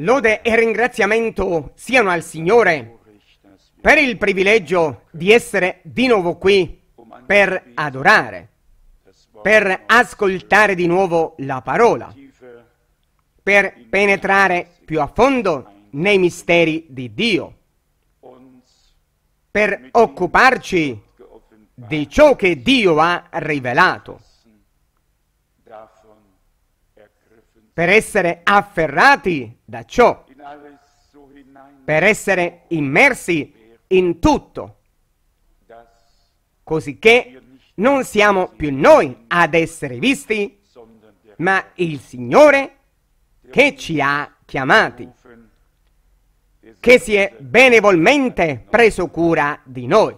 Lode e ringraziamento siano al Signore per il privilegio di essere di nuovo qui per adorare, per ascoltare di nuovo la parola, per penetrare più a fondo nei misteri di Dio, per occuparci di ciò che Dio ha rivelato. per essere afferrati da ciò, per essere immersi in tutto, cosicché non siamo più noi ad essere visti, ma il Signore che ci ha chiamati, che si è benevolmente preso cura di noi.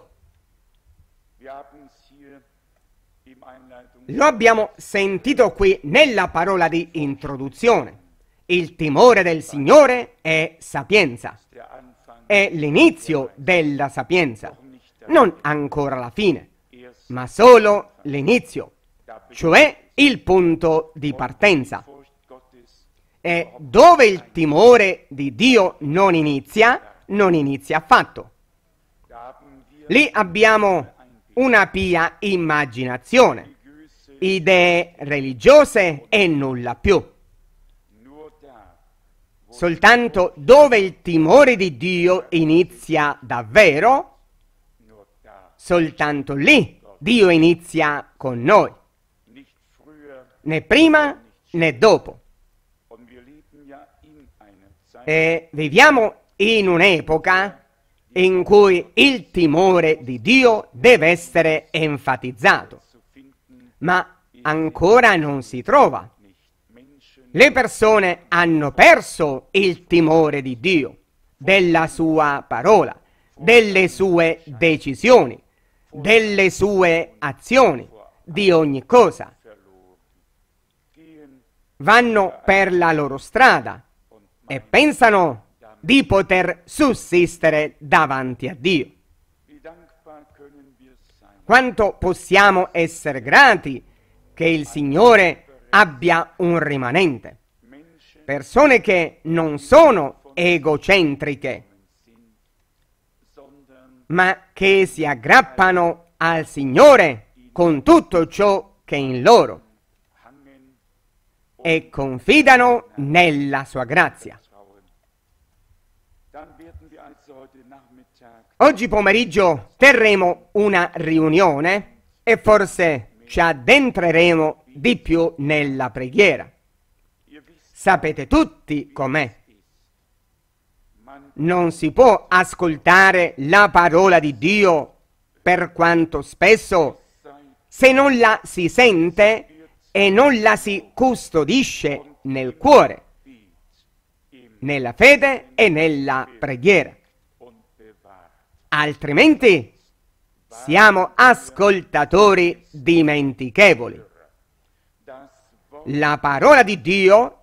Lo abbiamo sentito qui nella parola di introduzione. Il timore del Signore è sapienza. È l'inizio della sapienza, non ancora la fine, ma solo l'inizio, cioè il punto di partenza. E dove il timore di Dio non inizia, non inizia affatto. Lì abbiamo una pia immaginazione idee religiose e nulla più. Soltanto dove il timore di Dio inizia davvero, soltanto lì Dio inizia con noi, né prima né dopo. E viviamo in un'epoca in cui il timore di Dio deve essere enfatizzato ma ancora non si trova. Le persone hanno perso il timore di Dio, della sua parola, delle sue decisioni, delle sue azioni, di ogni cosa. Vanno per la loro strada e pensano di poter sussistere davanti a Dio quanto possiamo essere grati che il Signore abbia un rimanente. Persone che non sono egocentriche, ma che si aggrappano al Signore con tutto ciò che è in loro e confidano nella sua grazia. Oggi pomeriggio terremo una riunione e forse ci addentreremo di più nella preghiera. Sapete tutti com'è. Non si può ascoltare la parola di Dio per quanto spesso se non la si sente e non la si custodisce nel cuore, nella fede e nella preghiera altrimenti siamo ascoltatori dimentichevoli. La parola di Dio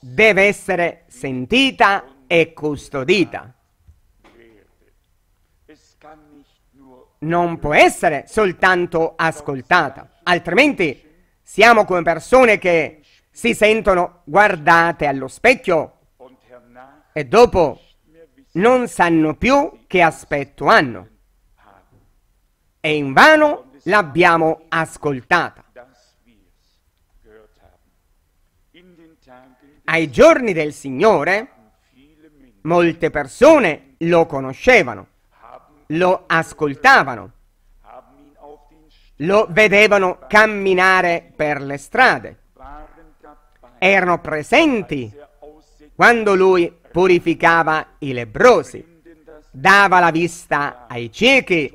deve essere sentita e custodita. Non può essere soltanto ascoltata, altrimenti siamo come persone che si sentono guardate allo specchio e dopo non sanno più che aspetto hanno. E invano l'abbiamo ascoltata. Ai giorni del Signore molte persone lo conoscevano, lo ascoltavano, lo vedevano camminare per le strade, erano presenti quando lui purificava i lebrosi, dava la vista ai ciechi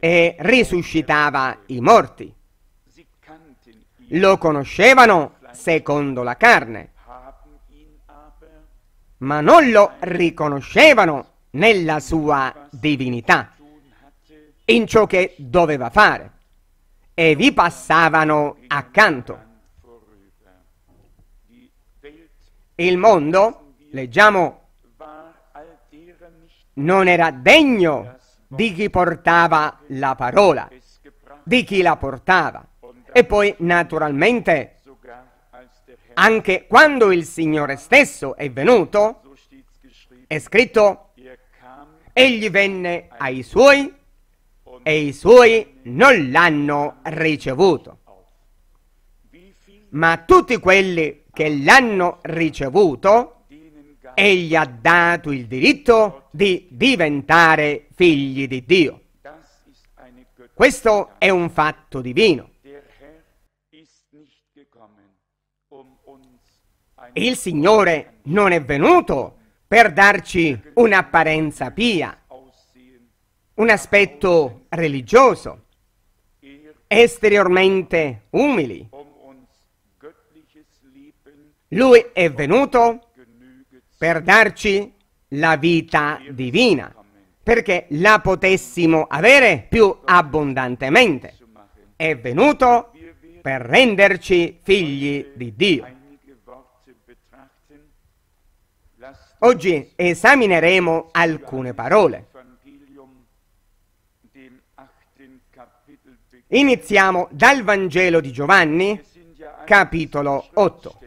e risuscitava i morti. Lo conoscevano secondo la carne, ma non lo riconoscevano nella sua divinità, in ciò che doveva fare, e vi passavano accanto. Il mondo Leggiamo, non era degno di chi portava la parola, di chi la portava. E poi, naturalmente, anche quando il Signore stesso è venuto, è scritto, egli venne ai suoi e i suoi non l'hanno ricevuto. Ma tutti quelli che l'hanno ricevuto egli ha dato il diritto di diventare figli di Dio. Questo è un fatto divino. Il Signore non è venuto per darci un'apparenza pia, un aspetto religioso, esteriormente umili. Lui è venuto per darci la vita divina, perché la potessimo avere più abbondantemente. È venuto per renderci figli di Dio. Oggi esamineremo alcune parole. Iniziamo dal Vangelo di Giovanni, capitolo 8.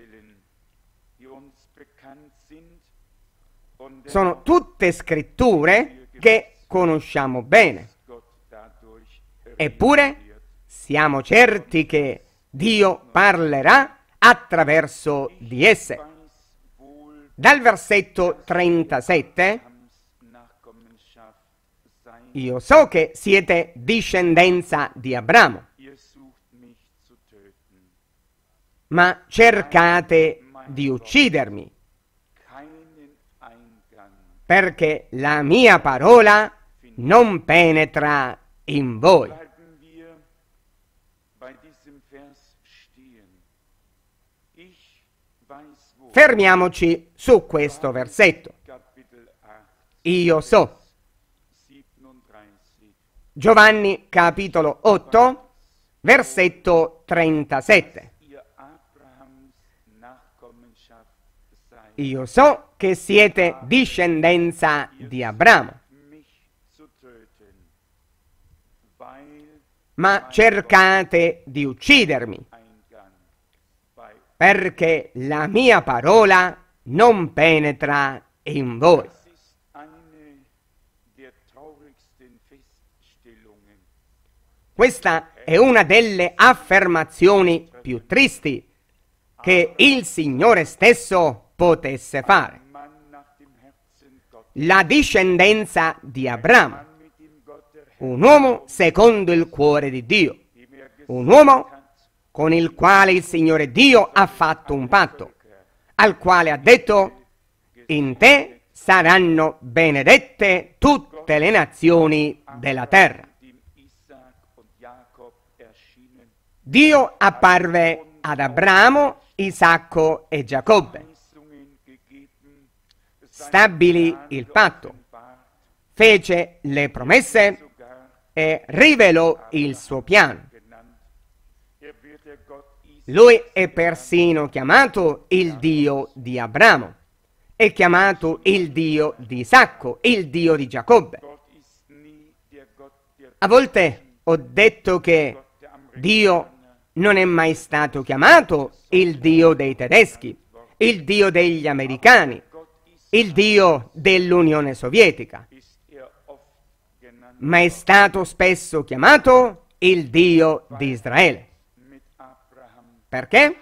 sono tutte scritture che conosciamo bene. Certo. Eppure siamo certi che Dio parlerà attraverso di esse. Dal versetto 37, io so che siete discendenza di Abramo, ma cercate di uccidermi perché la mia parola non penetra in voi. Fermiamoci su questo versetto. Io so. Giovanni capitolo 8, versetto 37. io so che siete discendenza di Abramo. Ma cercate di uccidermi, perché la mia parola non penetra in voi. Questa è una delle affermazioni più tristi che il Signore stesso potesse fare. La discendenza di Abramo, un uomo secondo il cuore di Dio, un uomo con il quale il Signore Dio ha fatto un patto, al quale ha detto, in te saranno benedette tutte le nazioni della terra. Dio apparve ad Abramo, Isacco e Giacobbe stabilì il patto, fece le promesse e rivelò il suo piano. Lui è persino chiamato il Dio di Abramo, è chiamato il Dio di Isacco, il Dio di Giacobbe. A volte ho detto che Dio non è mai stato chiamato il Dio dei tedeschi, il Dio degli americani, il dio dell'Unione Sovietica, ma è stato spesso chiamato il dio di Israele. Perché?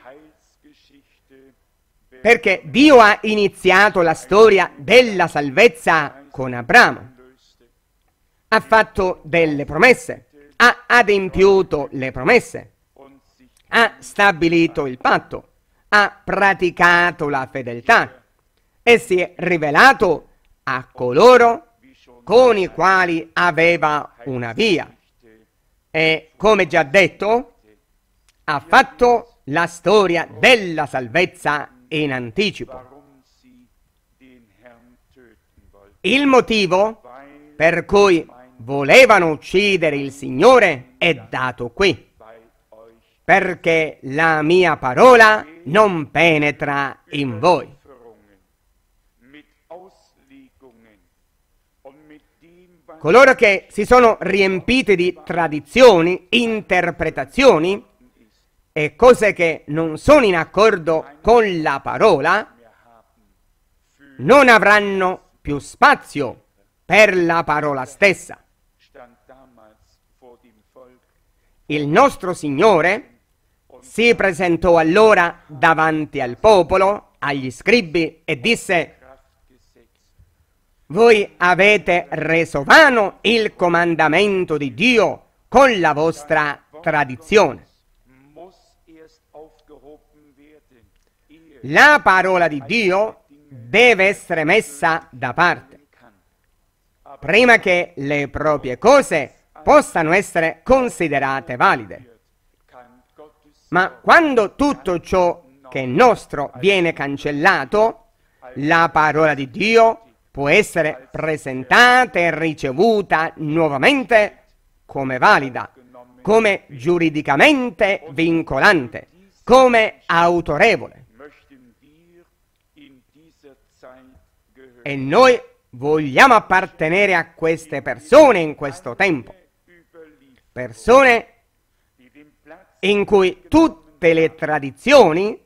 Perché Dio ha iniziato la storia della salvezza con Abramo. Ha fatto delle promesse, ha adempiuto le promesse, ha stabilito il patto, ha praticato la fedeltà, e si è rivelato a coloro con i quali aveva una via. E come già detto, ha fatto la storia della salvezza in anticipo. Il motivo per cui volevano uccidere il Signore è dato qui, perché la mia parola non penetra in voi. coloro che si sono riempiti di tradizioni, interpretazioni e cose che non sono in accordo con la parola, non avranno più spazio per la parola stessa. Il nostro Signore si presentò allora davanti al popolo, agli scribi e disse voi avete reso vano il comandamento di Dio con la vostra tradizione. La parola di Dio deve essere messa da parte, prima che le proprie cose possano essere considerate valide. Ma quando tutto ciò che è nostro viene cancellato, la parola di Dio può essere presentata e ricevuta nuovamente come valida, come giuridicamente vincolante, come autorevole. E noi vogliamo appartenere a queste persone in questo tempo, persone in cui tutte le tradizioni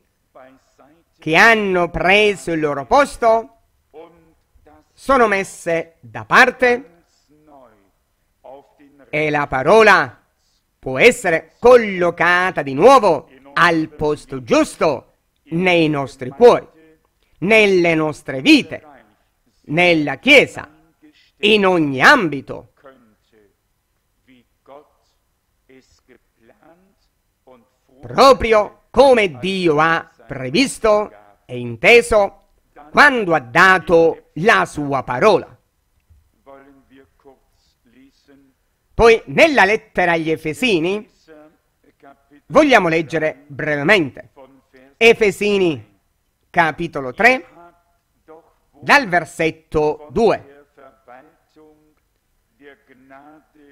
che hanno preso il loro posto sono messe da parte e la parola può essere collocata di nuovo al posto giusto nei nostri cuori, nelle nostre vite, nella Chiesa, in ogni ambito. Proprio come Dio ha previsto e inteso quando ha dato la sua parola. Poi nella lettera agli Efesini vogliamo leggere brevemente Efesini capitolo 3 dal versetto 2.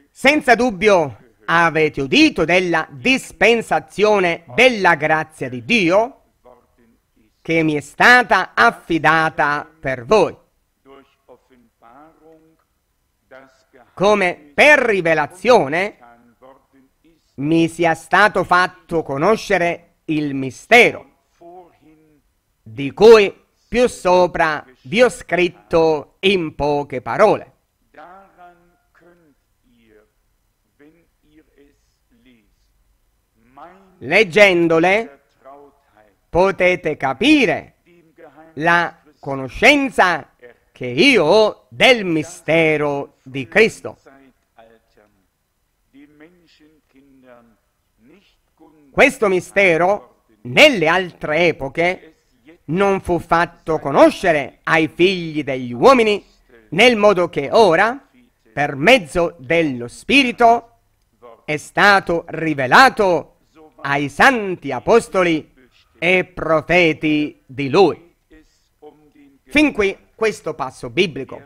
Senza dubbio avete udito della dispensazione della grazia di Dio che mi è stata affidata per voi. come per rivelazione mi sia stato fatto conoscere il mistero di cui più sopra vi ho scritto in poche parole. Leggendole potete capire la conoscenza che io ho del mistero di Cristo. Questo mistero nelle altre epoche non fu fatto conoscere ai figli degli uomini nel modo che ora, per mezzo dello Spirito, è stato rivelato ai santi apostoli e profeti di Lui. Fin qui questo passo biblico.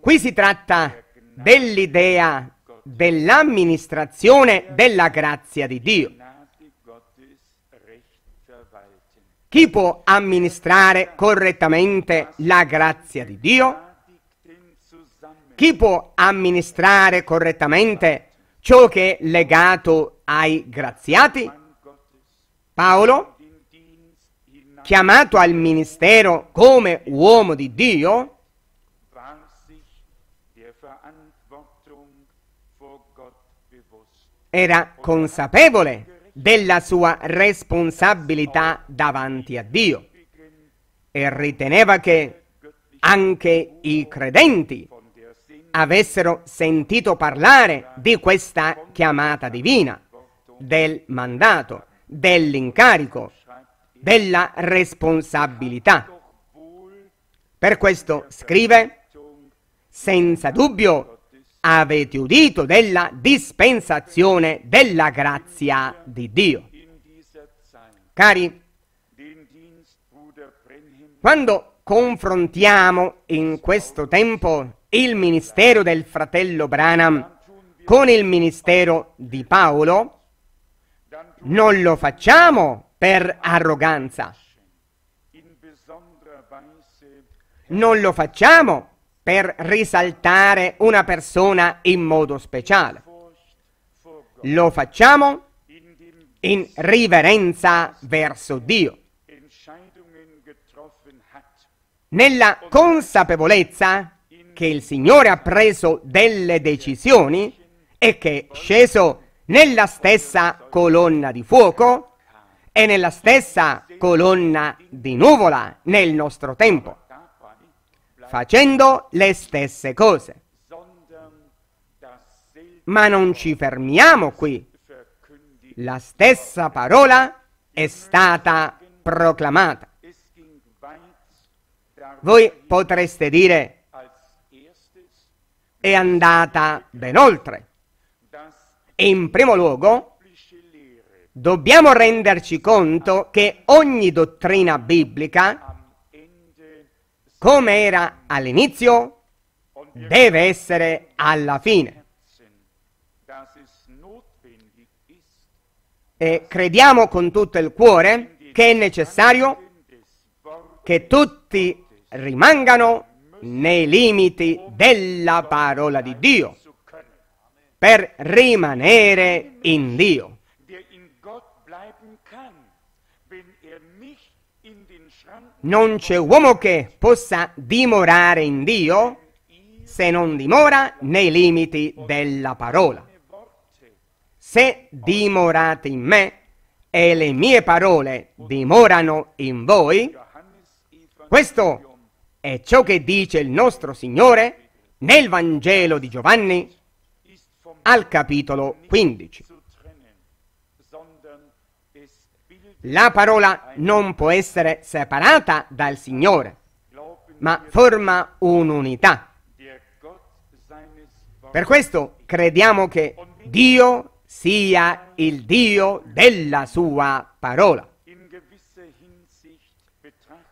Qui si tratta dell'idea dell'amministrazione della grazia di Dio. Chi può amministrare correttamente la grazia di Dio? Chi può amministrare correttamente ciò che è legato ai graziati? Paolo chiamato al ministero come uomo di Dio, era consapevole della sua responsabilità davanti a Dio e riteneva che anche i credenti avessero sentito parlare di questa chiamata divina, del mandato, dell'incarico della responsabilità. Per questo scrive, senza dubbio avete udito della dispensazione della grazia di Dio. Cari, quando confrontiamo in questo tempo il ministero del fratello Branham con il ministero di Paolo, non lo facciamo per arroganza. Non lo facciamo per risaltare una persona in modo speciale. Lo facciamo in riverenza verso Dio. Nella consapevolezza che il Signore ha preso delle decisioni e che è sceso nella stessa colonna di fuoco è nella stessa colonna di nuvola nel nostro tempo, facendo le stesse cose. Ma non ci fermiamo qui. La stessa parola è stata proclamata. Voi potreste dire, è andata ben oltre. In primo luogo, Dobbiamo renderci conto che ogni dottrina biblica, come era all'inizio, deve essere alla fine. E crediamo con tutto il cuore che è necessario che tutti rimangano nei limiti della parola di Dio per rimanere in Dio. Non c'è uomo che possa dimorare in Dio se non dimora nei limiti della parola. Se dimorate in me e le mie parole dimorano in voi, questo è ciò che dice il nostro Signore nel Vangelo di Giovanni al capitolo 15. La parola non può essere separata dal Signore, ma forma un'unità. Per questo crediamo che Dio sia il Dio della sua parola.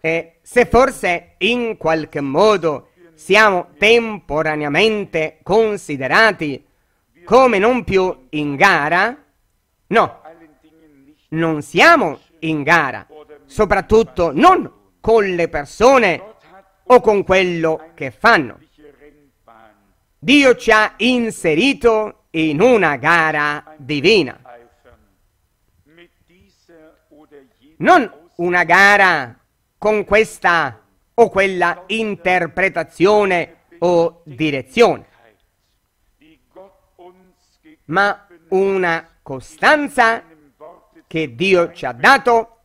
E se forse in qualche modo siamo temporaneamente considerati come non più in gara, no, non siamo in gara, soprattutto non con le persone o con quello che fanno. Dio ci ha inserito in una gara divina. Non una gara con questa o quella interpretazione o direzione, ma una costanza che Dio ci ha dato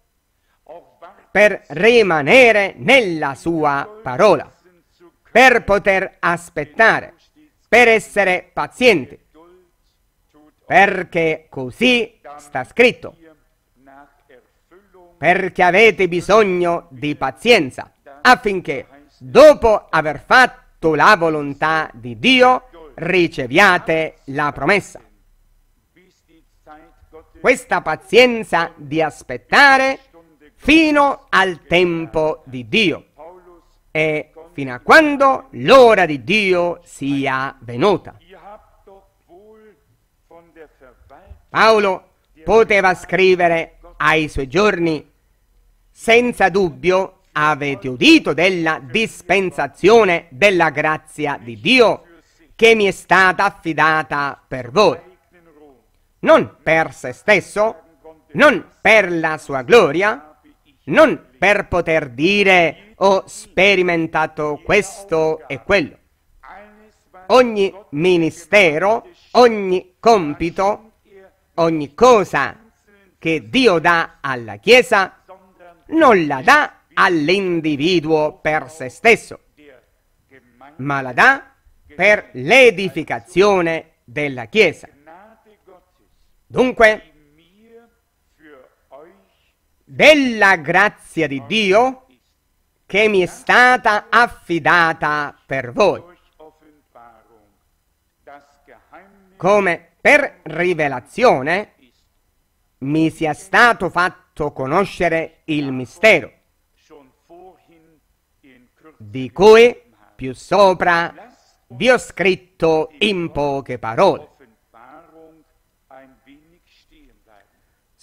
per rimanere nella sua parola, per poter aspettare, per essere pazienti, perché così sta scritto, perché avete bisogno di pazienza, affinché dopo aver fatto la volontà di Dio riceviate la promessa questa pazienza di aspettare fino al tempo di Dio e fino a quando l'ora di Dio sia venuta. Paolo poteva scrivere ai suoi giorni, senza dubbio avete udito della dispensazione della grazia di Dio che mi è stata affidata per voi non per se stesso, non per la sua gloria, non per poter dire ho sperimentato questo e quello. Ogni ministero, ogni compito, ogni cosa che Dio dà alla Chiesa non la dà all'individuo per se stesso, ma la dà per l'edificazione della Chiesa. Dunque, della grazia di Dio che mi è stata affidata per voi. Come per rivelazione mi sia stato fatto conoscere il mistero, di cui più sopra vi ho scritto in poche parole.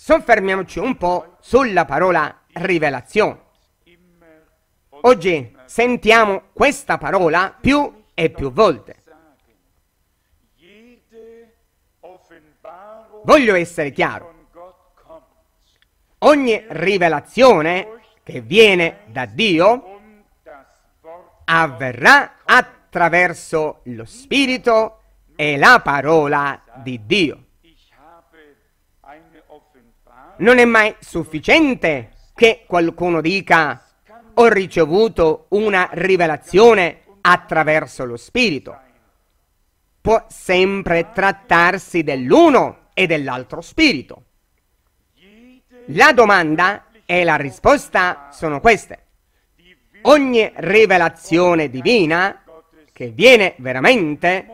Soffermiamoci un po' sulla parola rivelazione. Oggi sentiamo questa parola più e più volte. Voglio essere chiaro. Ogni rivelazione che viene da Dio avverrà attraverso lo Spirito e la parola di Dio. Non è mai sufficiente che qualcuno dica ho ricevuto una rivelazione attraverso lo Spirito. Può sempre trattarsi dell'uno e dell'altro Spirito. La domanda e la risposta sono queste. Ogni rivelazione divina che viene veramente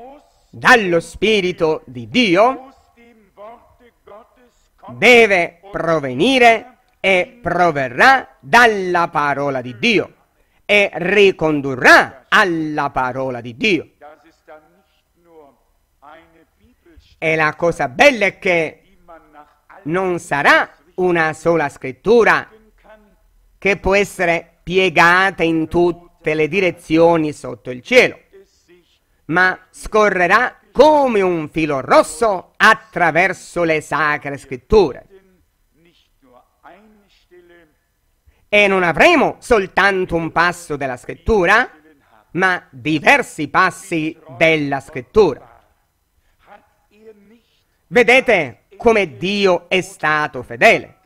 dallo Spirito di Dio deve provenire e proverrà dalla parola di Dio e ricondurrà alla parola di Dio. E la cosa bella è che non sarà una sola scrittura che può essere piegata in tutte le direzioni sotto il cielo, ma scorrerà come un filo rosso attraverso le sacre scritture. E non avremo soltanto un passo della scrittura, ma diversi passi della scrittura. Vedete come Dio è stato fedele.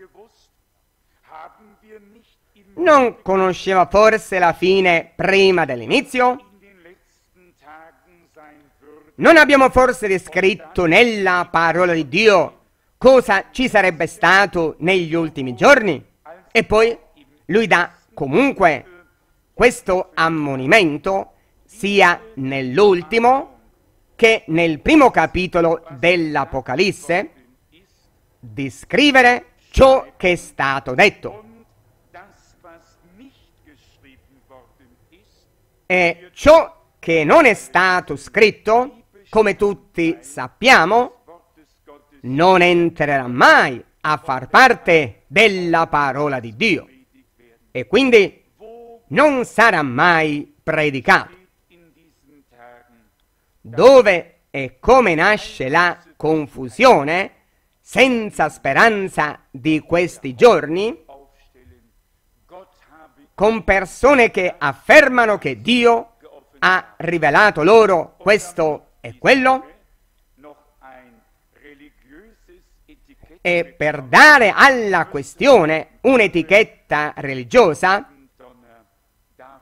Non conosceva forse la fine prima dell'inizio? Non abbiamo forse descritto nella parola di Dio cosa ci sarebbe stato negli ultimi giorni? E poi lui dà comunque questo ammonimento sia nell'ultimo che nel primo capitolo dell'Apocalisse di scrivere ciò che è stato detto. E ciò che non è stato scritto come tutti sappiamo, non entrerà mai a far parte della parola di Dio e quindi non sarà mai predicato. Dove e come nasce la confusione senza speranza di questi giorni? Con persone che affermano che Dio ha rivelato loro questo e quello e per dare alla questione un'etichetta religiosa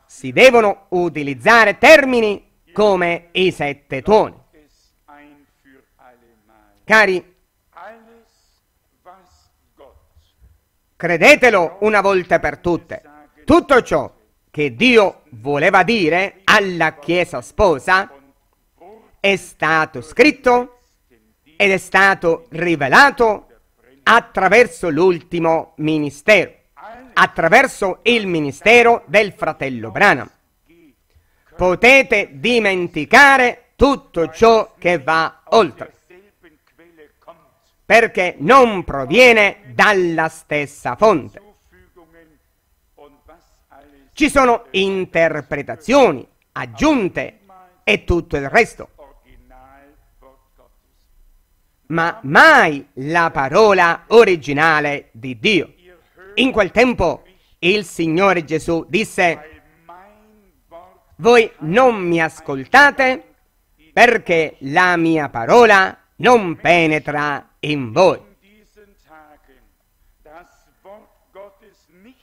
si devono utilizzare termini come i sette tuoni. Cari, credetelo una volta per tutte, tutto ciò che Dio voleva dire alla Chiesa sposa è stato scritto ed è stato rivelato attraverso l'ultimo ministero, attraverso il ministero del fratello Branham. Potete dimenticare tutto ciò che va oltre, perché non proviene dalla stessa fonte. Ci sono interpretazioni, aggiunte e tutto il resto ma mai la parola originale di Dio. In quel tempo il Signore Gesù disse, voi non mi ascoltate perché la mia parola non penetra in voi.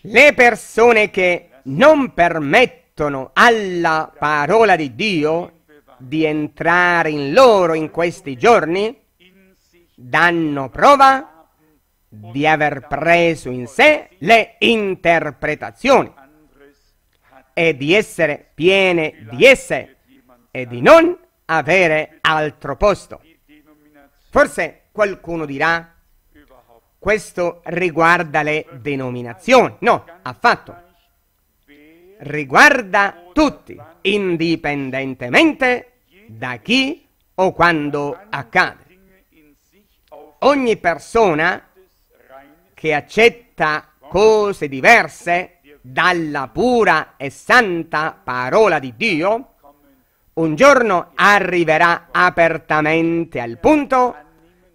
Le persone che non permettono alla parola di Dio di entrare in loro in questi giorni danno prova di aver preso in sé le interpretazioni e di essere piene di esse e di non avere altro posto. Forse qualcuno dirà, questo riguarda le denominazioni. No, affatto. Riguarda tutti, indipendentemente da chi o quando accade ogni persona che accetta cose diverse dalla pura e santa parola di Dio, un giorno arriverà apertamente al punto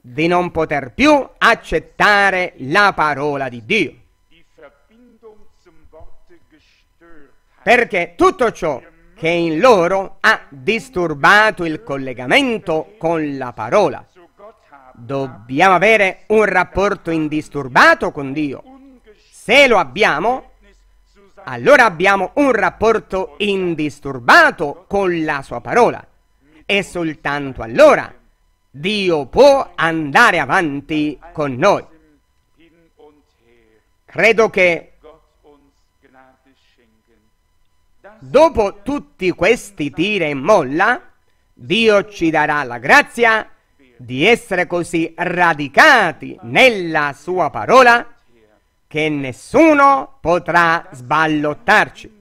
di non poter più accettare la parola di Dio. Perché tutto ciò che in loro ha disturbato il collegamento con la parola Dobbiamo avere un rapporto indisturbato con Dio. Se lo abbiamo, allora abbiamo un rapporto indisturbato con la sua parola. E soltanto allora Dio può andare avanti con noi. Credo che dopo tutti questi tira e molla, Dio ci darà la grazia di essere così radicati nella sua parola che nessuno potrà sballottarci.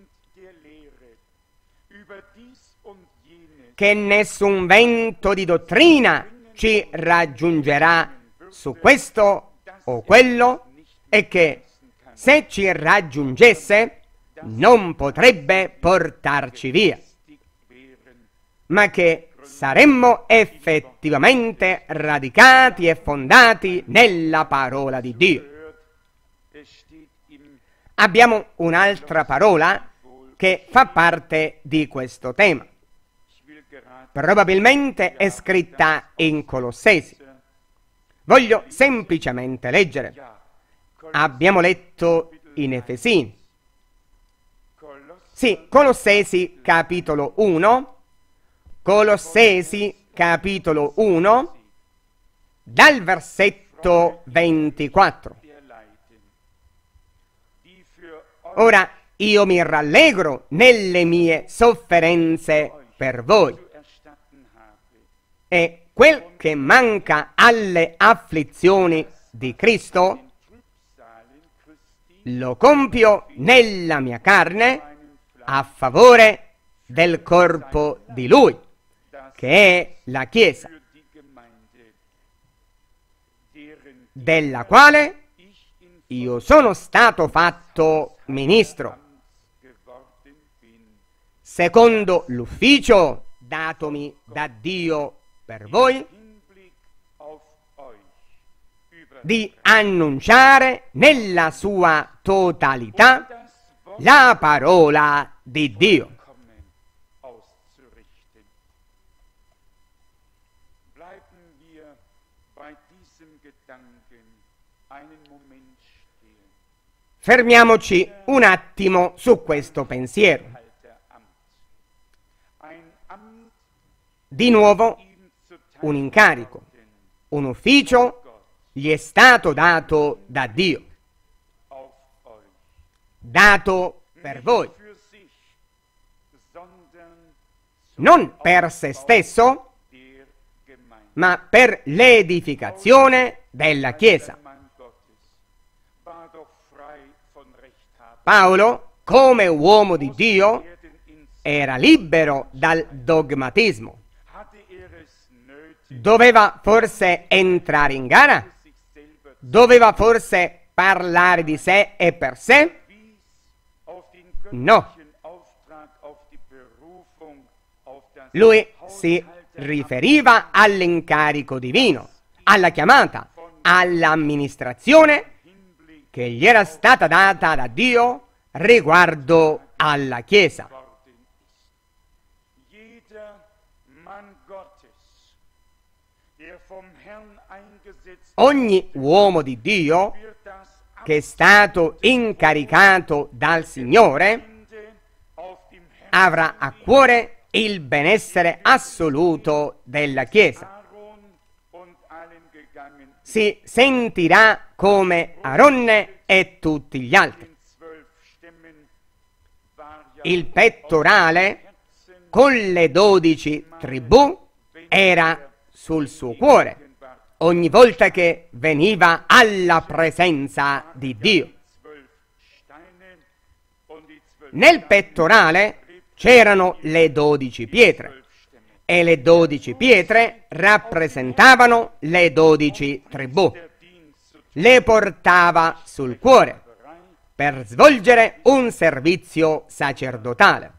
Che nessun vento di dottrina ci raggiungerà su questo o quello e che se ci raggiungesse non potrebbe portarci via, ma che saremmo effettivamente radicati e fondati nella parola di Dio. Abbiamo un'altra parola che fa parte di questo tema. Probabilmente è scritta in Colossesi. Voglio semplicemente leggere. Abbiamo letto in Efesini. Sì, Colossesi capitolo 1, Colossesi capitolo 1 dal versetto 24. Ora io mi rallegro nelle mie sofferenze per voi e quel che manca alle afflizioni di Cristo lo compio nella mia carne a favore del corpo di Lui che è la Chiesa, della quale io sono stato fatto ministro, secondo l'ufficio datomi da Dio per voi, di annunciare nella sua totalità la parola di Dio. Fermiamoci un attimo su questo pensiero. Di nuovo un incarico, un ufficio gli è stato dato da Dio, dato per voi, non per se stesso, ma per l'edificazione della Chiesa. Paolo, come uomo di Dio, era libero dal dogmatismo. Doveva forse entrare in gara? Doveva forse parlare di sé e per sé? No. Lui si riferiva all'incarico divino, alla chiamata, all'amministrazione che gli era stata data da Dio riguardo alla Chiesa. Ogni uomo di Dio che è stato incaricato dal Signore avrà a cuore il benessere assoluto della Chiesa si sentirà come Aronne e tutti gli altri. Il pettorale con le dodici tribù era sul suo cuore ogni volta che veniva alla presenza di Dio. Nel pettorale c'erano le dodici pietre e le dodici pietre rappresentavano le dodici tribù. Le portava sul cuore per svolgere un servizio sacerdotale.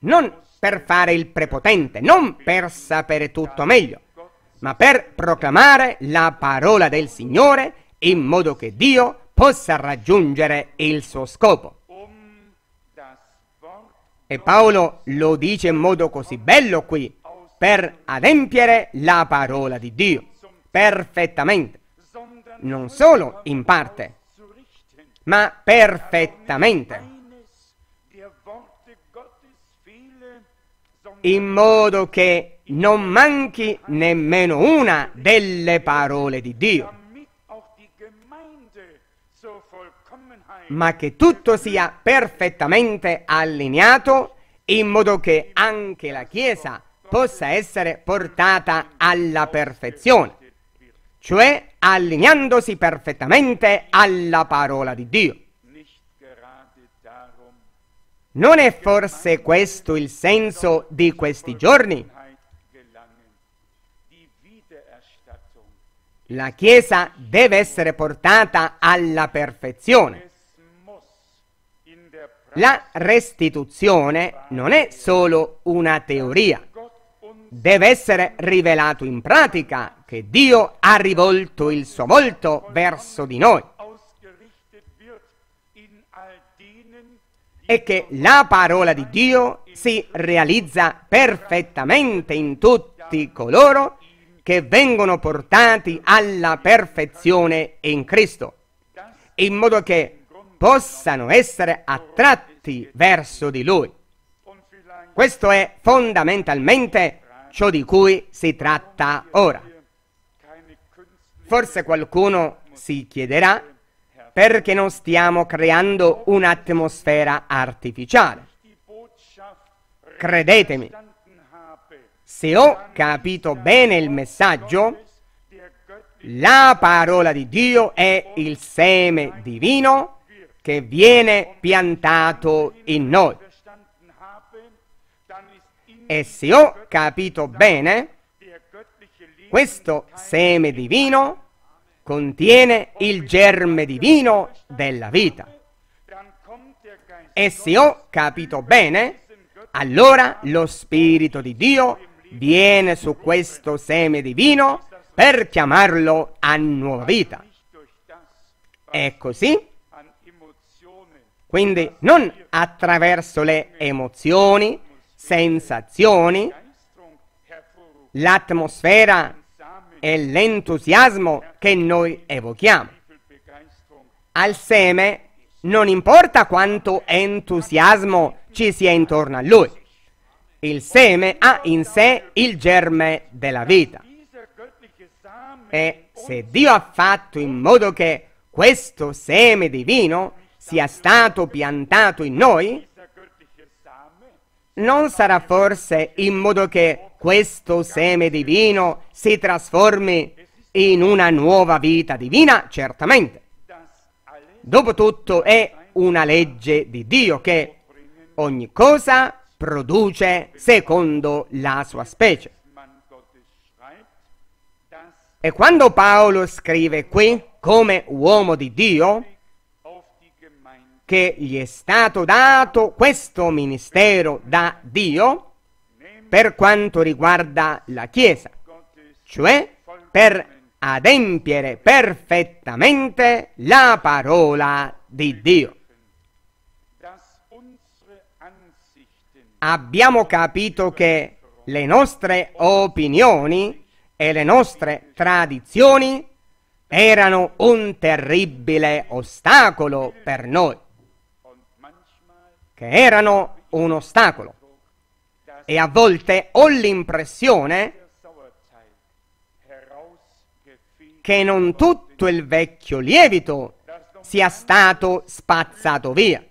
Non per fare il prepotente, non per sapere tutto meglio, ma per proclamare la parola del Signore in modo che Dio possa raggiungere il suo scopo. E Paolo lo dice in modo così bello qui, per adempiere la parola di Dio, perfettamente. Non solo in parte, ma perfettamente. In modo che non manchi nemmeno una delle parole di Dio. ma che tutto sia perfettamente allineato in modo che anche la Chiesa possa essere portata alla perfezione, cioè allineandosi perfettamente alla parola di Dio. Non è forse questo il senso di questi giorni? La Chiesa deve essere portata alla perfezione. La restituzione non è solo una teoria, deve essere rivelato in pratica che Dio ha rivolto il suo volto verso di noi e che la parola di Dio si realizza perfettamente in tutti coloro che vengono portati alla perfezione in Cristo, in modo che possano essere attratti verso di Lui. Questo è fondamentalmente ciò di cui si tratta ora. Forse qualcuno si chiederà perché non stiamo creando un'atmosfera artificiale. Credetemi, se ho capito bene il messaggio, la parola di Dio è il seme divino che viene piantato in noi. E se ho capito bene, questo seme divino contiene il germe divino della vita. E se ho capito bene, allora lo Spirito di Dio viene su questo seme divino per chiamarlo a nuova vita. E così quindi non attraverso le emozioni, sensazioni, l'atmosfera e l'entusiasmo che noi evochiamo. Al seme non importa quanto entusiasmo ci sia intorno a lui. Il seme ha in sé il germe della vita. E se Dio ha fatto in modo che questo seme divino sia stato piantato in noi? Non sarà forse in modo che questo seme divino si trasformi in una nuova vita divina? Certamente. Dopotutto è una legge di Dio che ogni cosa produce secondo la sua specie. E quando Paolo scrive qui, come uomo di Dio, che gli è stato dato questo ministero da Dio per quanto riguarda la Chiesa, cioè per adempiere perfettamente la parola di Dio. Abbiamo capito che le nostre opinioni e le nostre tradizioni erano un terribile ostacolo per noi che erano un ostacolo. E a volte ho l'impressione che non tutto il vecchio lievito sia stato spazzato via,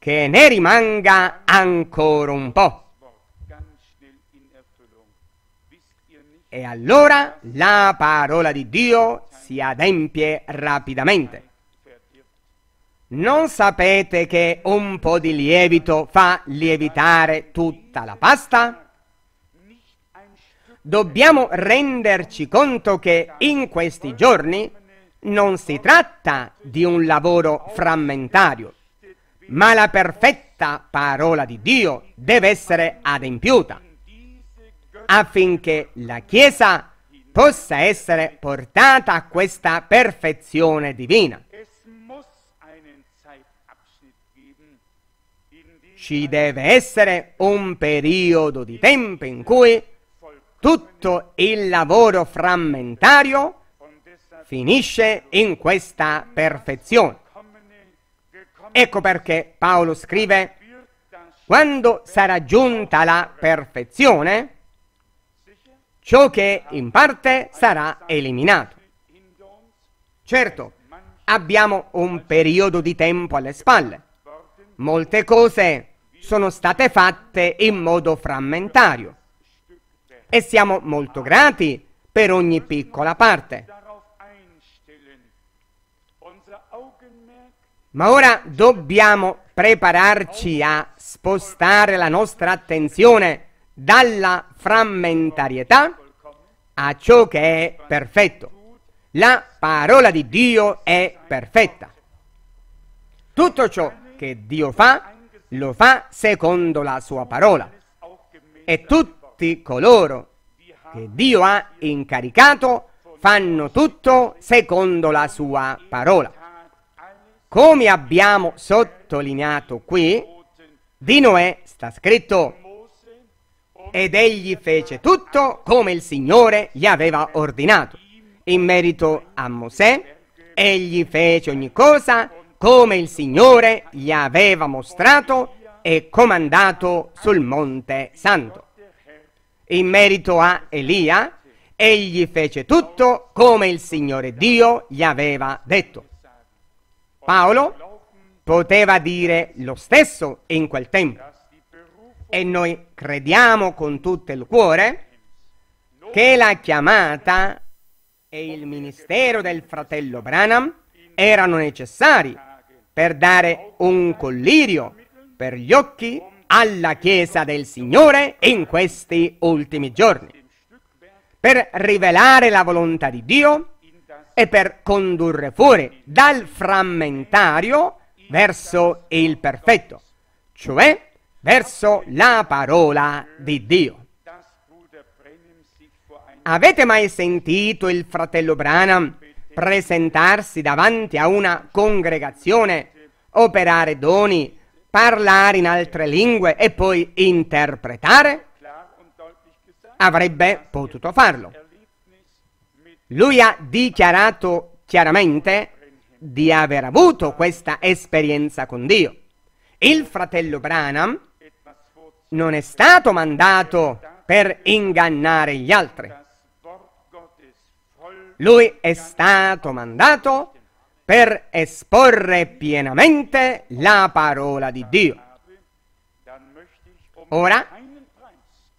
che ne rimanga ancora un po'. E allora la parola di Dio si adempie rapidamente. Non sapete che un po' di lievito fa lievitare tutta la pasta? Dobbiamo renderci conto che in questi giorni non si tratta di un lavoro frammentario, ma la perfetta parola di Dio deve essere adempiuta affinché la Chiesa possa essere portata a questa perfezione divina. ci deve essere un periodo di tempo in cui tutto il lavoro frammentario finisce in questa perfezione. Ecco perché Paolo scrive, quando sarà giunta la perfezione, ciò che in parte sarà eliminato. Certo, abbiamo un periodo di tempo alle spalle. Molte cose sono state fatte in modo frammentario e siamo molto grati per ogni piccola parte. Ma ora dobbiamo prepararci a spostare la nostra attenzione dalla frammentarietà a ciò che è perfetto. La parola di Dio è perfetta. Tutto ciò che Dio fa lo fa secondo la sua parola. E tutti coloro che Dio ha incaricato fanno tutto secondo la sua parola. Come abbiamo sottolineato qui, di Noè sta scritto ed egli fece tutto come il Signore gli aveva ordinato. In merito a Mosè, egli fece ogni cosa come il Signore gli aveva mostrato e comandato sul Monte Santo. In merito a Elia, egli fece tutto come il Signore Dio gli aveva detto. Paolo poteva dire lo stesso in quel tempo. E noi crediamo con tutto il cuore che la chiamata e il ministero del fratello Branham erano necessari per dare un collirio per gli occhi alla Chiesa del Signore in questi ultimi giorni, per rivelare la volontà di Dio e per condurre fuori dal frammentario verso il perfetto, cioè verso la parola di Dio. Avete mai sentito il fratello Branham presentarsi davanti a una congregazione, operare doni, parlare in altre lingue e poi interpretare, avrebbe potuto farlo. Lui ha dichiarato chiaramente di aver avuto questa esperienza con Dio. Il fratello Branham non è stato mandato per ingannare gli altri. Lui è stato mandato per esporre pienamente la parola di Dio. Ora,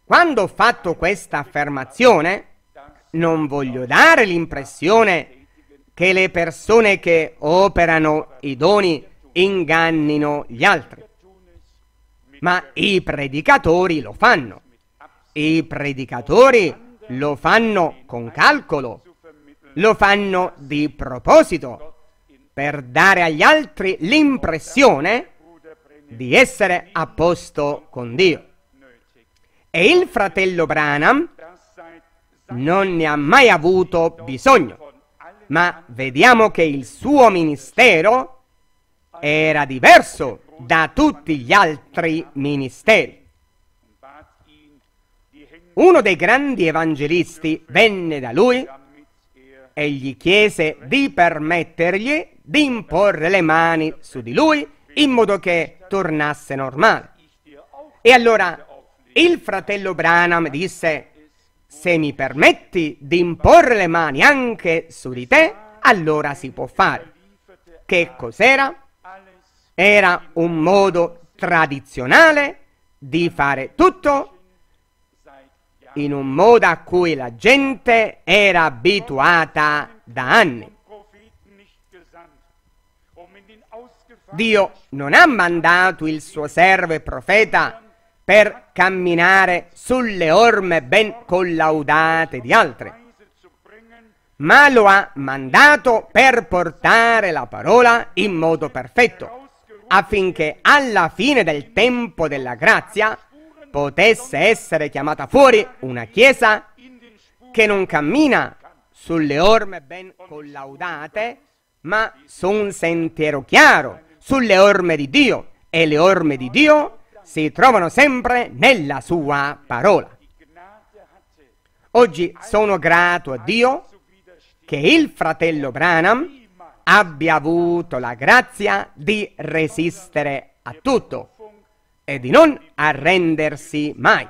quando ho fatto questa affermazione, non voglio dare l'impressione che le persone che operano i doni ingannino gli altri, ma i predicatori lo fanno. I predicatori lo fanno con calcolo, lo fanno di proposito per dare agli altri l'impressione di essere a posto con Dio. E il fratello Branham non ne ha mai avuto bisogno, ma vediamo che il suo ministero era diverso da tutti gli altri ministeri. Uno dei grandi evangelisti venne da lui e gli chiese di permettergli di imporre le mani su di lui in modo che tornasse normale. E allora il fratello Branham disse, se mi permetti di imporre le mani anche su di te, allora si può fare. Che cos'era? Era un modo tradizionale di fare tutto in un modo a cui la gente era abituata da anni. Dio non ha mandato il suo servo e profeta per camminare sulle orme ben collaudate di altri, ma lo ha mandato per portare la parola in modo perfetto, affinché alla fine del tempo della grazia potesse essere chiamata fuori una Chiesa che non cammina sulle orme ben collaudate, ma su un sentiero chiaro, sulle orme di Dio. E le orme di Dio si trovano sempre nella sua parola. Oggi sono grato a Dio che il fratello Branham abbia avuto la grazia di resistere a tutto e di non arrendersi mai,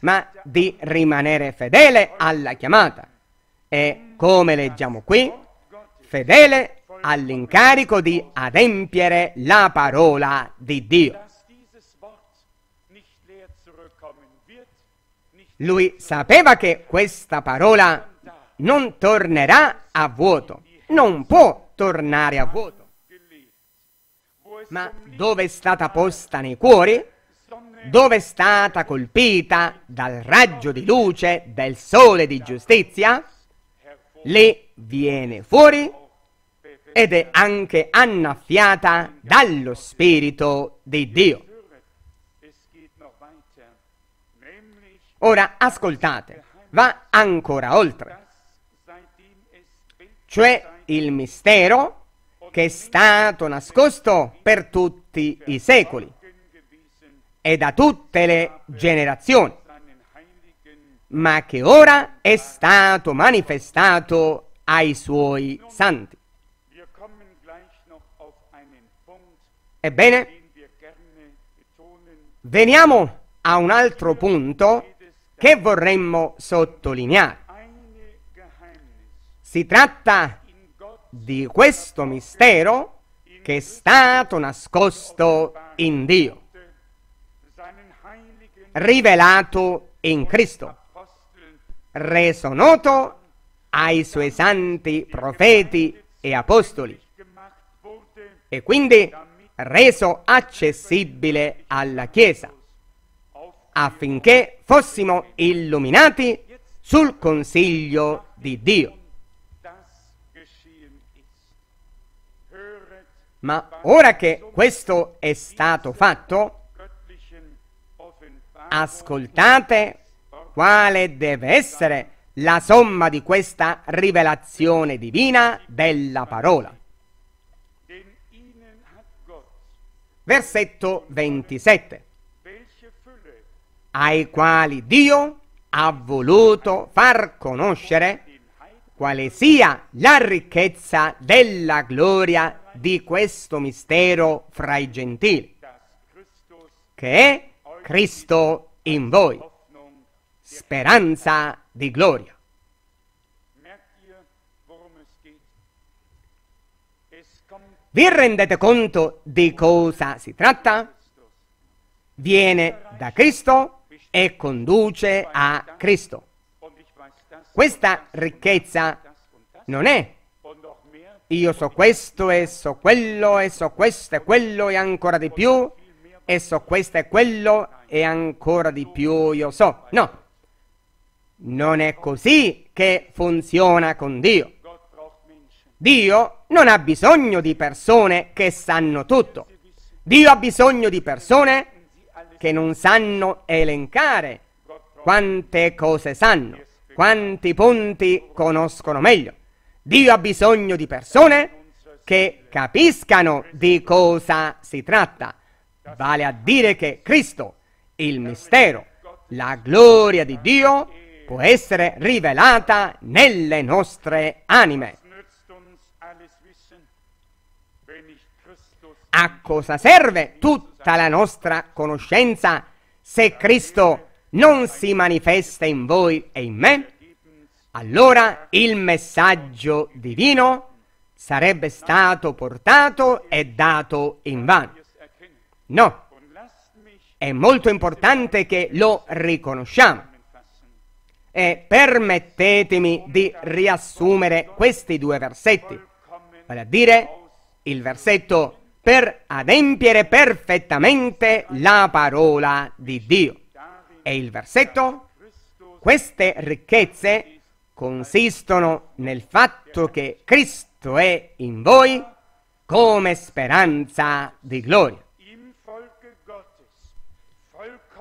ma di rimanere fedele alla chiamata e, come leggiamo qui, fedele all'incarico di adempiere la parola di Dio. Lui sapeva che questa parola non tornerà a vuoto, non può tornare a vuoto. Ma dove è stata posta nei cuori? Dove è stata colpita dal raggio di luce del sole di giustizia? Lì viene fuori ed è anche annaffiata dallo Spirito di Dio. Ora ascoltate, va ancora oltre. Cioè il mistero che è stato nascosto per tutti i secoli e da tutte le generazioni, ma che ora è stato manifestato ai suoi santi. Ebbene, veniamo a un altro punto che vorremmo sottolineare. Si tratta di questo mistero che è stato nascosto in Dio, rivelato in Cristo, reso noto ai suoi santi profeti e apostoli e quindi reso accessibile alla Chiesa affinché fossimo illuminati sul consiglio di Dio. Ma ora che questo è stato fatto, ascoltate quale deve essere la somma di questa rivelazione divina della parola. Versetto 27. Ai quali Dio ha voluto far conoscere quale sia la ricchezza della gloria di questo mistero fra i gentili, che è Cristo in voi, speranza di gloria. Vi rendete conto di cosa si tratta? Viene da Cristo e conduce a Cristo. Questa ricchezza non è io so questo e so quello e so questo e quello e ancora di più e so questo e quello e ancora di più io so. No, non è così che funziona con Dio. Dio non ha bisogno di persone che sanno tutto. Dio ha bisogno di persone che non sanno elencare quante cose sanno, quanti punti conoscono meglio. Dio ha bisogno di persone che capiscano di cosa si tratta, vale a dire che Cristo, il mistero, la gloria di Dio può essere rivelata nelle nostre anime. A cosa serve tutta la nostra conoscenza se Cristo non si manifesta in voi e in me? allora il messaggio divino sarebbe stato portato e dato in vano. No, è molto importante che lo riconosciamo. E permettetemi di riassumere questi due versetti, vale a dire il versetto per adempiere perfettamente la parola di Dio. E il versetto, queste ricchezze consistono nel fatto che Cristo è in voi come speranza di gloria.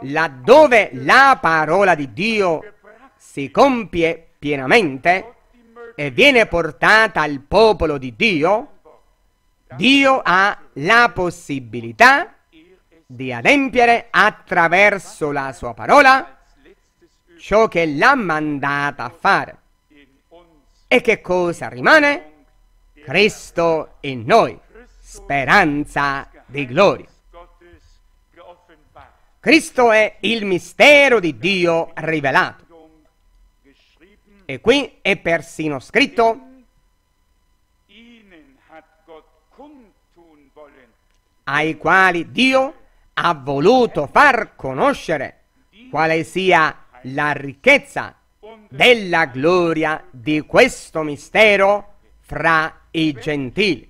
Laddove la parola di Dio si compie pienamente e viene portata al popolo di Dio, Dio ha la possibilità di adempiere attraverso la sua parola ciò che l'ha mandata a fare. E che cosa rimane? Cristo in noi, speranza di gloria. Cristo è il mistero di Dio rivelato. E qui è persino scritto ai quali Dio ha voluto far conoscere quale sia la ricchezza della gloria di questo mistero fra i gentili.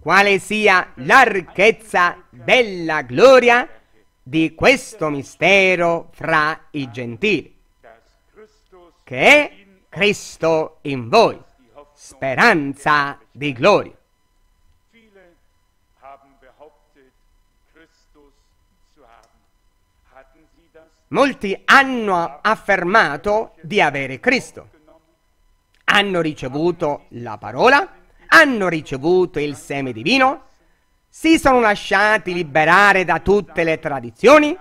Quale sia la ricchezza della gloria di questo mistero fra i gentili, che è Cristo in voi, speranza di gloria. Molti hanno affermato di avere Cristo, hanno ricevuto la parola, hanno ricevuto il seme divino, si sono lasciati liberare da tutte le tradizioni,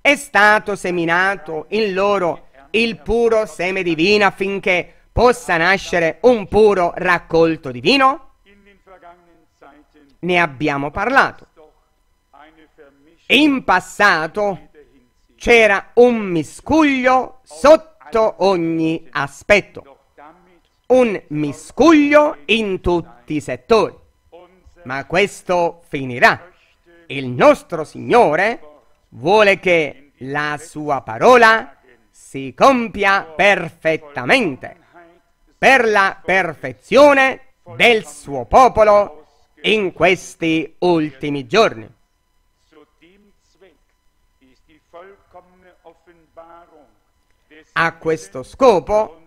è stato seminato in loro il puro seme divino affinché possa nascere un puro raccolto divino? Ne abbiamo parlato. In passato c'era un miscuglio sotto ogni aspetto, un miscuglio in tutti i settori. Ma questo finirà. Il nostro Signore vuole che la sua parola si compia perfettamente per la perfezione del suo popolo in questi ultimi giorni. A questo scopo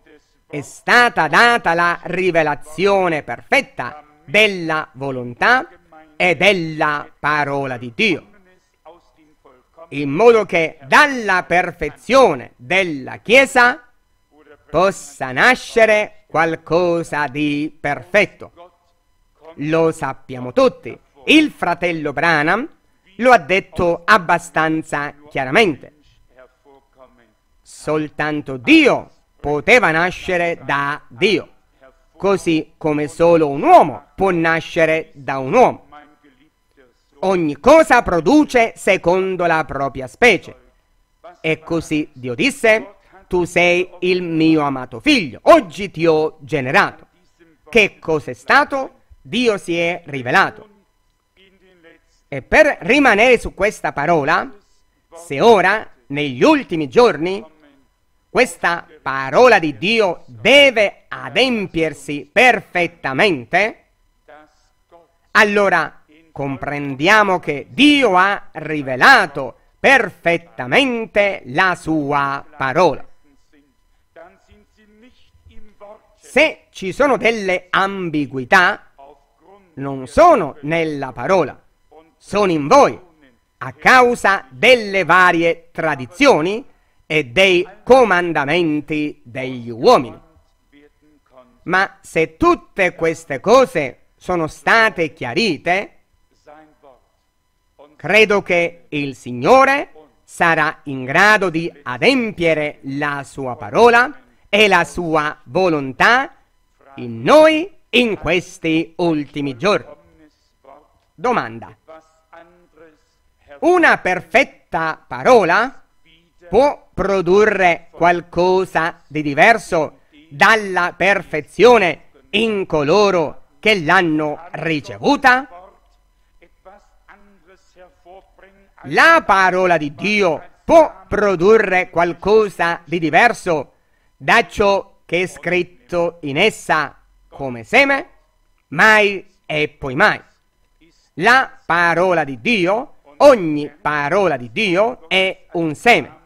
è stata data la rivelazione perfetta della volontà e della parola di Dio, in modo che dalla perfezione della Chiesa possa nascere qualcosa di perfetto. Lo sappiamo tutti, il fratello Branham lo ha detto abbastanza chiaramente soltanto Dio poteva nascere da Dio, così come solo un uomo può nascere da un uomo. Ogni cosa produce secondo la propria specie. E così Dio disse, tu sei il mio amato figlio, oggi ti ho generato. Che cos'è stato? Dio si è rivelato. E per rimanere su questa parola, se ora, negli ultimi giorni, questa parola di Dio deve adempiersi perfettamente, allora comprendiamo che Dio ha rivelato perfettamente la sua parola. Se ci sono delle ambiguità, non sono nella parola, sono in voi, a causa delle varie tradizioni e dei comandamenti degli uomini. Ma se tutte queste cose sono state chiarite, credo che il Signore sarà in grado di adempiere la sua parola e la sua volontà in noi in questi ultimi giorni. Domanda. Una perfetta parola può produrre qualcosa di diverso dalla perfezione in coloro che l'hanno ricevuta? La parola di Dio può produrre qualcosa di diverso da ciò che è scritto in essa come seme? Mai e poi mai. La parola di Dio, ogni parola di Dio è un seme.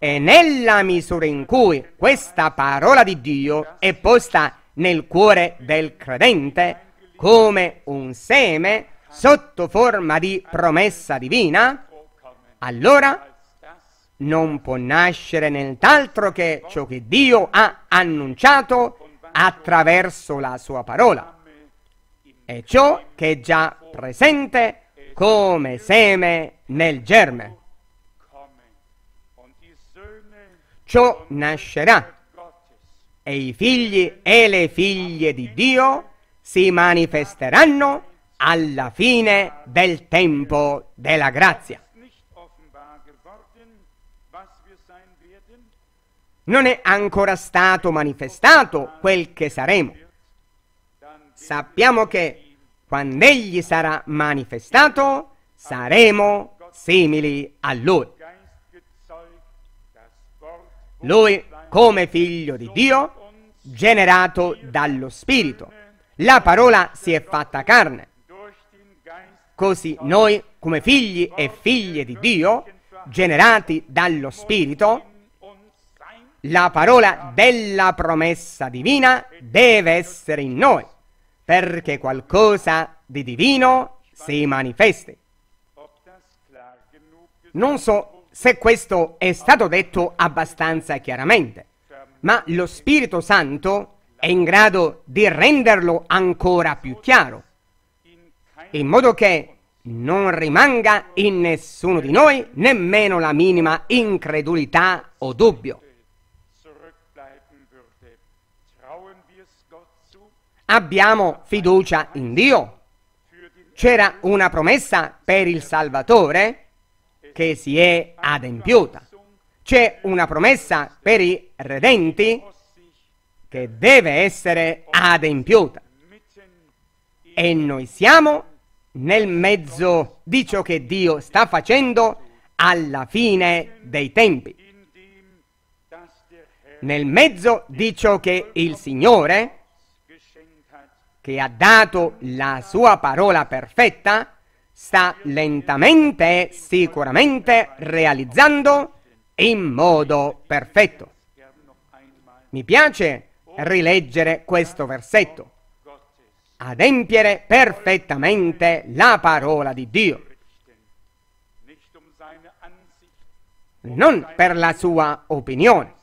E nella misura in cui questa parola di Dio è posta nel cuore del credente come un seme sotto forma di promessa divina, allora non può nascere nient'altro che ciò che Dio ha annunciato attraverso la sua parola. E ciò che è già presente come seme nel germe. ciò nascerà e i figli e le figlie di Dio si manifesteranno alla fine del tempo della grazia. Non è ancora stato manifestato quel che saremo. Sappiamo che quando Egli sarà manifestato, saremo simili a Lui. Lui, come figlio di Dio, generato dallo Spirito. La parola si è fatta carne. Così noi, come figli e figlie di Dio, generati dallo Spirito, la parola della promessa divina deve essere in noi, perché qualcosa di divino si manifesti. Non so se questo è stato detto abbastanza chiaramente, certo. ma lo Spirito Santo è in grado di renderlo ancora più chiaro, in modo che non rimanga in nessuno di noi nemmeno la minima incredulità o dubbio. Abbiamo fiducia in Dio. C'era una promessa per il Salvatore che si è adempiuta. C'è una promessa per i redenti che deve essere adempiuta. E noi siamo nel mezzo di ciò che Dio sta facendo alla fine dei tempi. Nel mezzo di ciò che il Signore, che ha dato la sua parola perfetta, sta lentamente, sicuramente realizzando in modo perfetto. Mi piace rileggere questo versetto. Adempiere perfettamente la parola di Dio. Non per la sua opinione,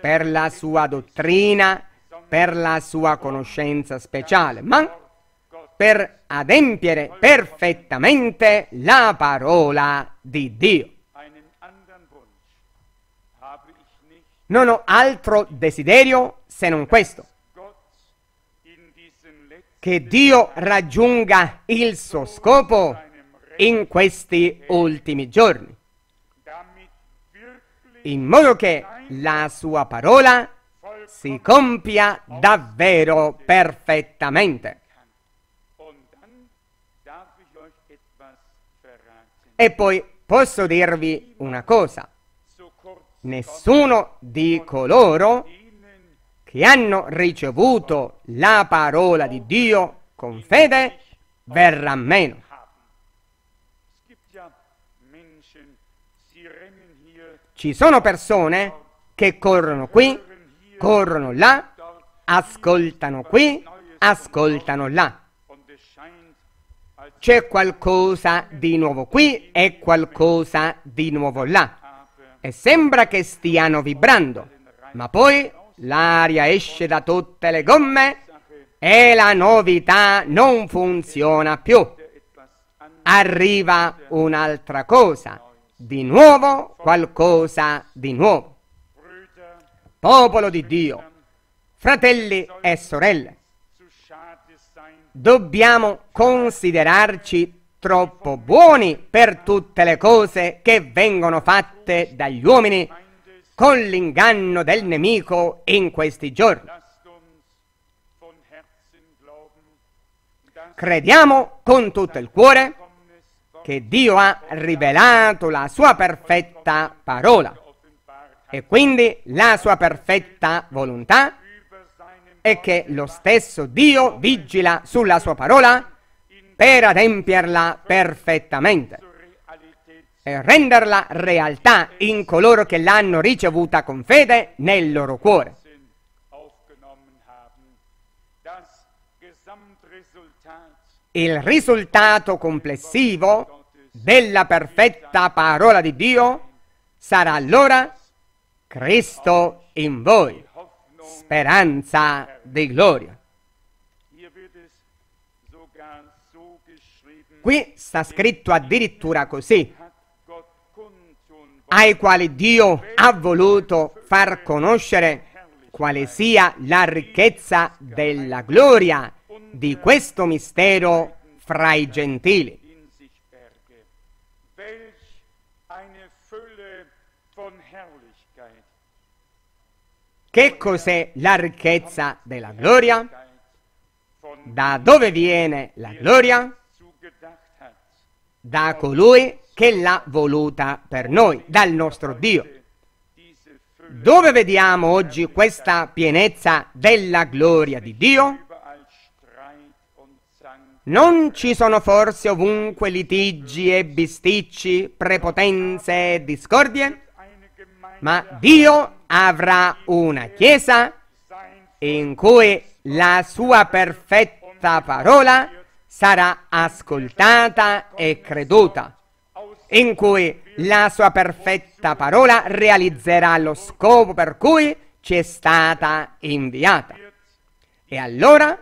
per la sua dottrina, per la sua conoscenza speciale, ma per adempiere perfettamente la parola di Dio. Non ho altro desiderio se non questo, che Dio raggiunga il suo scopo in questi ultimi giorni, in modo che la sua parola si compia davvero perfettamente. E poi posso dirvi una cosa. Nessuno di coloro che hanno ricevuto la parola di Dio con fede verrà meno. Ci sono persone che corrono qui, corrono là, ascoltano qui, ascoltano là c'è qualcosa di nuovo qui e qualcosa di nuovo là. E sembra che stiano vibrando, ma poi l'aria esce da tutte le gomme e la novità non funziona più. Arriva un'altra cosa, di nuovo qualcosa di nuovo. Popolo di Dio, fratelli e sorelle, dobbiamo considerarci troppo buoni per tutte le cose che vengono fatte dagli uomini con l'inganno del nemico in questi giorni. Crediamo con tutto il cuore che Dio ha rivelato la sua perfetta parola e quindi la sua perfetta volontà e che lo stesso Dio vigila sulla sua parola per adempierla perfettamente e renderla realtà in coloro che l'hanno ricevuta con fede nel loro cuore. Il risultato complessivo della perfetta parola di Dio sarà allora Cristo in voi speranza di gloria. Qui sta scritto addirittura così, ai quali Dio ha voluto far conoscere quale sia la ricchezza della gloria di questo mistero fra i gentili. Che cos'è la ricchezza della gloria? Da dove viene la gloria? Da colui che l'ha voluta per noi, dal nostro Dio. Dove vediamo oggi questa pienezza della gloria di Dio? Non ci sono forse ovunque litigi e bisticci, prepotenze e discordie? ma Dio avrà una Chiesa in cui la sua perfetta parola sarà ascoltata e creduta, in cui la sua perfetta parola realizzerà lo scopo per cui ci è stata inviata. E allora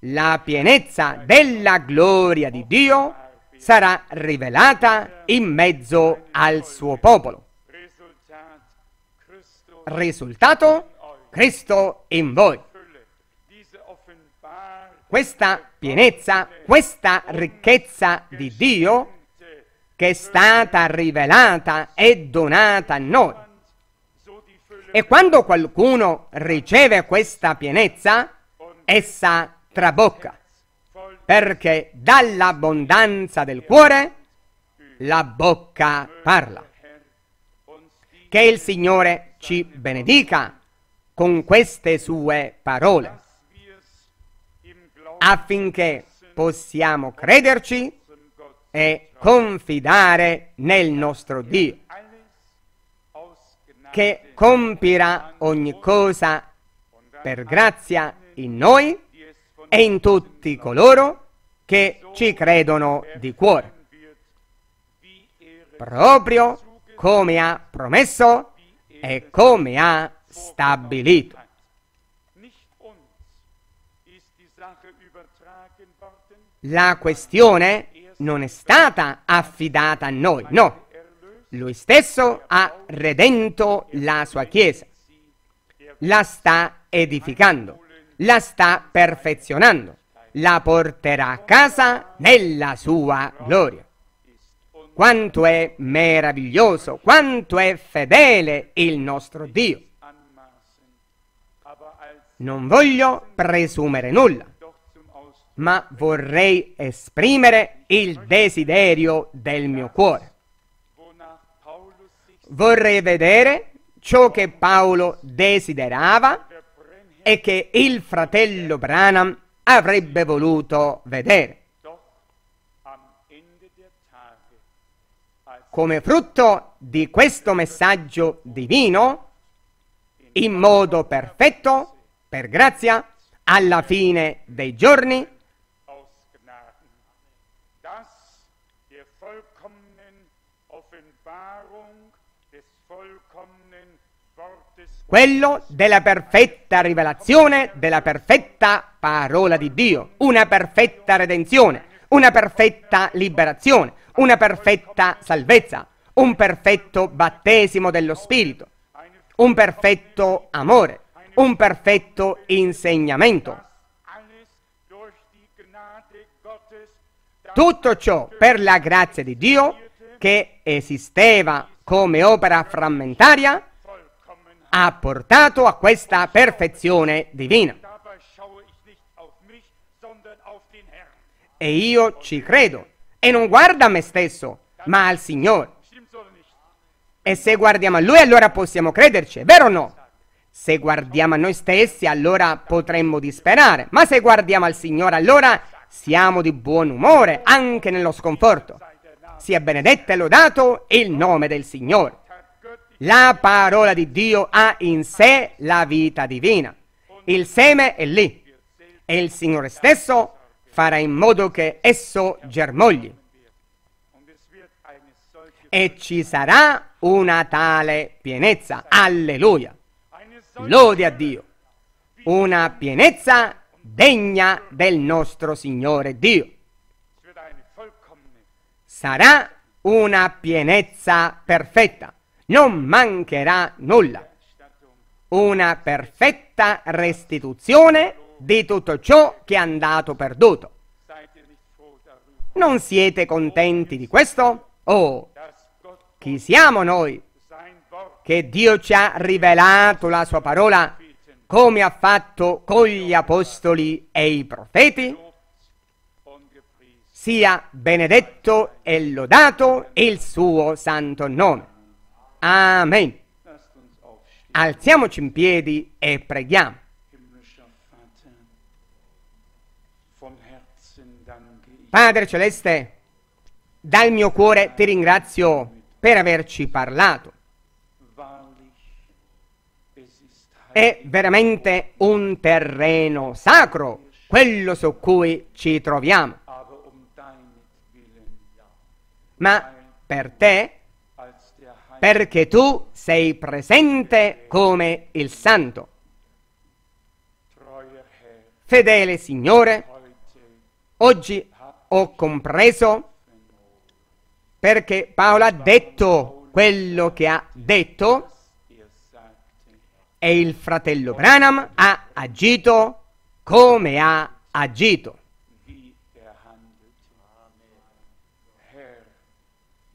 la pienezza della gloria di Dio sarà rivelata in mezzo al suo popolo. Risultato? Cristo in voi. Questa pienezza, questa ricchezza di Dio che è stata rivelata e donata a noi. E quando qualcuno riceve questa pienezza, essa trabocca, perché dall'abbondanza del cuore la bocca parla. Che il Signore ci benedica con queste sue parole, affinché possiamo crederci e confidare nel nostro Dio, che compirà ogni cosa per grazia in noi e in tutti coloro che ci credono di cuore, proprio come ha promesso e come ha stabilito. La questione non è stata affidata a noi, no. Lui stesso ha redento la sua Chiesa, la sta edificando, la sta perfezionando, la porterà a casa nella sua gloria. Quanto è meraviglioso, quanto è fedele il nostro Dio. Non voglio presumere nulla, ma vorrei esprimere il desiderio del mio cuore. Vorrei vedere ciò che Paolo desiderava e che il fratello Branham avrebbe voluto vedere. come frutto di questo messaggio divino, in modo perfetto, per grazia, alla fine dei giorni, quello della perfetta rivelazione, della perfetta parola di Dio, una perfetta redenzione, una perfetta liberazione, una perfetta salvezza, un perfetto battesimo dello Spirito, un perfetto amore, un perfetto insegnamento. Tutto ciò per la grazia di Dio che esisteva come opera frammentaria ha portato a questa perfezione divina. E io ci credo e non guarda a me stesso, ma al Signore. E se guardiamo a Lui allora possiamo crederci, vero o no? Se guardiamo a noi stessi allora potremmo disperare, ma se guardiamo al Signore allora siamo di buon umore anche nello sconforto. Sia benedetto e lodato il nome del Signore. La parola di Dio ha in sé la vita divina. Il seme è lì e il Signore stesso farà in modo che esso germogli. E ci sarà una tale pienezza. Alleluia! Lode a Dio! Una pienezza degna del nostro Signore Dio. Sarà una pienezza perfetta, non mancherà nulla. Una perfetta restituzione di tutto ciò che è andato perduto. Non siete contenti di questo? Oh, chi siamo noi? Che Dio ci ha rivelato la sua parola come ha fatto con gli apostoli e i profeti? Sia benedetto e lodato il suo santo nome. Amen. Alziamoci in piedi e preghiamo. Padre Celeste, dal mio cuore ti ringrazio per averci parlato. È veramente un terreno sacro quello su cui ci troviamo. Ma per te, perché tu sei presente come il santo. Fedele Signore, oggi ho compreso perché Paolo ha detto quello che ha detto e il fratello Branham ha agito come ha agito.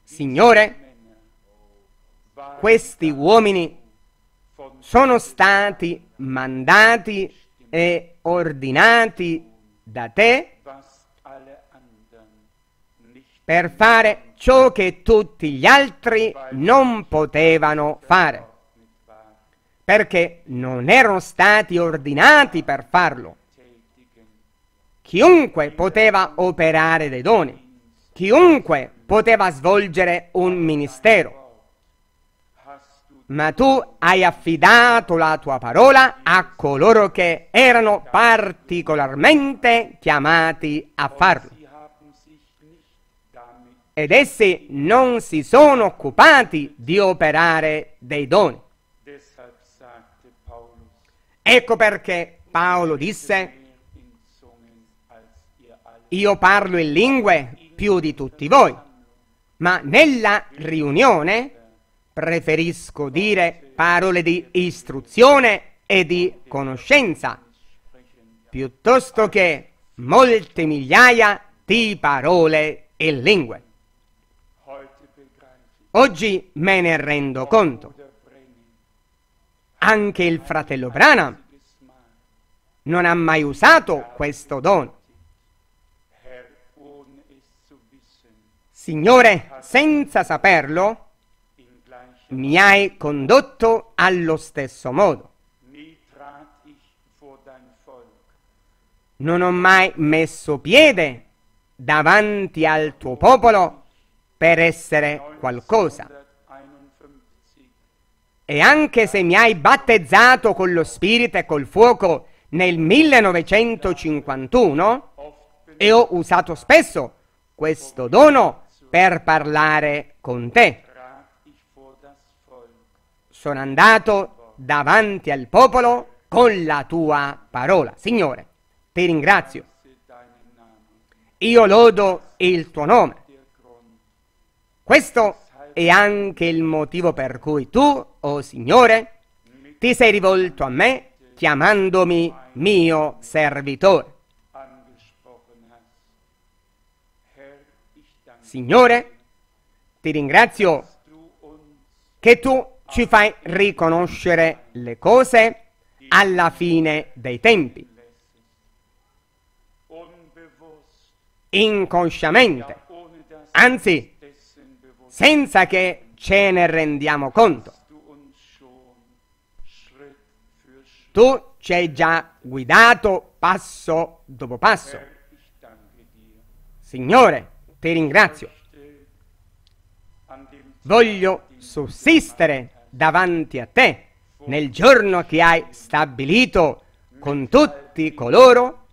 Signore, questi uomini sono stati mandati e ordinati da te per fare ciò che tutti gli altri non potevano fare, perché non erano stati ordinati per farlo. Chiunque poteva operare dei doni, chiunque poteva svolgere un ministero. Ma tu hai affidato la tua parola a coloro che erano particolarmente chiamati a farlo ed essi non si sono occupati di operare dei doni. Ecco perché Paolo disse, io parlo in lingue più di tutti voi, ma nella riunione preferisco dire parole di istruzione e di conoscenza, piuttosto che molte migliaia di parole e lingue. Oggi me ne rendo conto. Anche il fratello Brana non ha mai usato questo dono. Signore, senza saperlo, mi hai condotto allo stesso modo. Non ho mai messo piede davanti al tuo popolo per essere qualcosa. E anche se mi hai battezzato con lo Spirito e col fuoco nel 1951, e ho usato spesso questo dono per parlare con te. Sono andato davanti al popolo con la tua parola. Signore, ti ringrazio. Io lodo il tuo nome questo è anche il motivo per cui tu, o oh Signore, ti sei rivolto a me chiamandomi mio servitore. Signore, ti ringrazio che tu ci fai riconoscere le cose alla fine dei tempi. Inconsciamente, anzi senza che ce ne rendiamo conto. Tu ci hai già guidato passo dopo passo. Signore, ti ringrazio. Voglio sussistere davanti a te nel giorno che hai stabilito con tutti coloro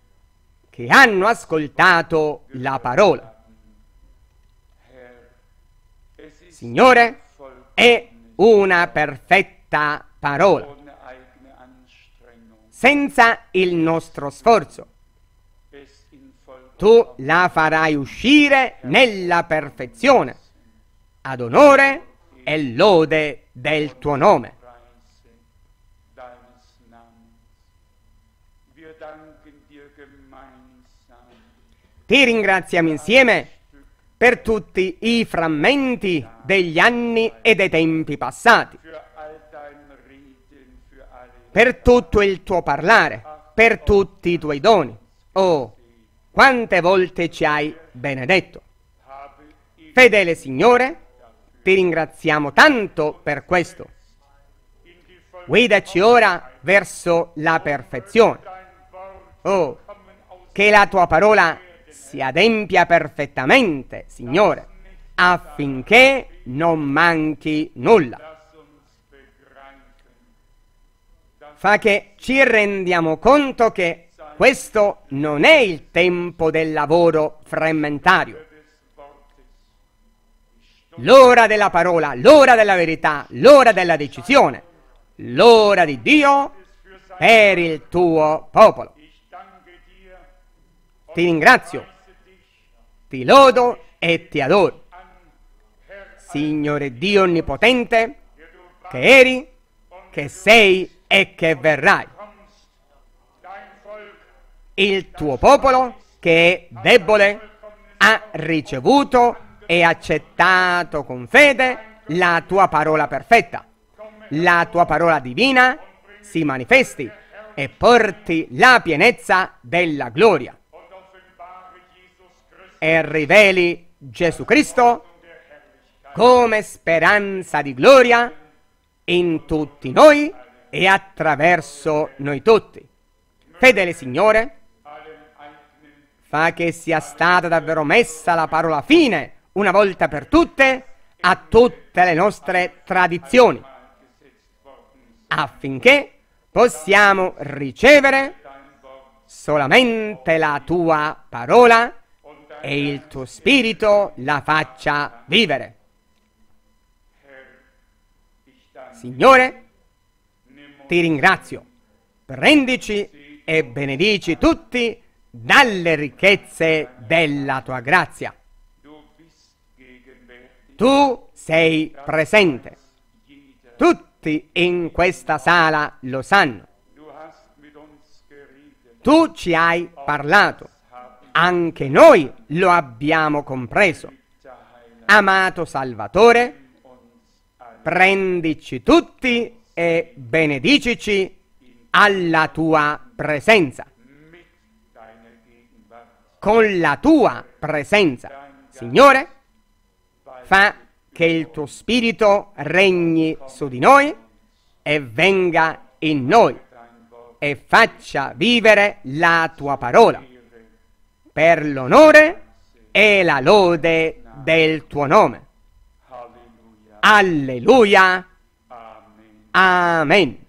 che hanno ascoltato la parola. Signore è una perfetta parola, senza il nostro sforzo. Tu la farai uscire nella perfezione, ad onore e lode del tuo nome. Ti ringraziamo insieme per tutti i frammenti degli anni e dei tempi passati, per tutto il tuo parlare, per tutti i tuoi doni. Oh, quante volte ci hai benedetto. Fedele Signore, ti ringraziamo tanto per questo. Guidaci ora verso la perfezione. Oh, che la tua parola si adempia perfettamente, Signore, affinché non manchi nulla. Fa che ci rendiamo conto che questo non è il tempo del lavoro frammentario. L'ora della parola, l'ora della verità, l'ora della decisione, l'ora di Dio per il tuo popolo. Ti ringrazio, ti lodo e ti adoro. Signore Dio Onnipotente, che eri, che sei e che verrai. Il tuo popolo, che è debole, ha ricevuto e accettato con fede la tua parola perfetta. La tua parola divina si manifesti e porti la pienezza della gloria. E riveli Gesù Cristo come speranza di gloria in tutti noi e attraverso noi tutti. Fedele Signore, fa che sia stata davvero messa la parola fine, una volta per tutte, a tutte le nostre tradizioni, affinché possiamo ricevere solamente la tua parola e il tuo spirito la faccia vivere. Signore, ti ringrazio, prendici e benedici tutti dalle ricchezze della tua grazia. Tu sei presente. Tutti in questa sala lo sanno. Tu ci hai parlato. Anche noi lo abbiamo compreso. Amato Salvatore, prendici tutti e benedicici alla tua presenza. Con la tua presenza, Signore, fa che il tuo spirito regni su di noi e venga in noi e faccia vivere la tua parola per l'onore e la lode del tuo nome. Aleluya. Amén.